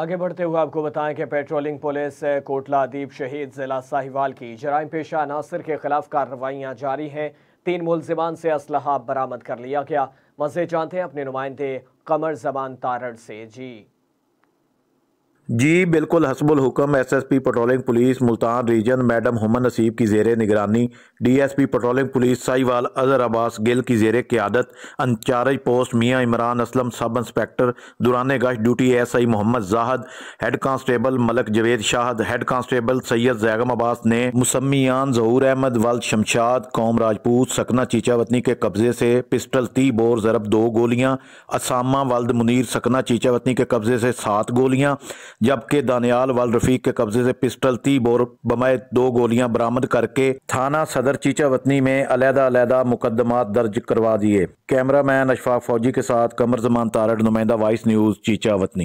आगे बढ़ते हुए आपको बताएं कि पेट्रोलिंग पुलिस कोटलादीप शहीद जिला साहिवाल की जराइम पेशा अनासर के खिलाफ कार्रवाइयाँ जारी हैं तीन मुलजिमान से असलहा बरामद कर लिया गया मजे जानते हैं अपने नुमाइंदे कमर जबान तारड़ से जी जी बिल्कुल हसबुल हुक्म SSP patrolling police Multan region madam Humna Naseeb की जेर निगरानी DSP patrolling police Sahiwal Azhar Abbas Gill की जेर क्यादत इंचार्ज पोस्ट मियाँ इमरान असलम सब इंस्पेक्टर दुरान गश duty S I Mohammad Zahid head constable Malik Javed Shahid head constable Syed Zaigham Abbas ने मुसमियान जहूर अहमद वल शमशाद कौम राजपूत सकना चीचावतनी के कब्जे से पिस्टल ती बोर जरब दो गोलियाँ असामा वल्द मुनीर सकना चीचावतनी के कब्जे से सात गोलियाँ जबकि दानियाल वाल रफीक के कब्जे से पिस्टल ती बोर बमाए दो गोलियां बरामद करके थाना सदर चीचावतनी में अलहदा अलहदा मुकदमा दर्ज करवा दिए कैमरा मैन अशफाक फौजी के साथ कमर जमान तारड़ नुमाइंदा वाइस न्यूज चीचावतनी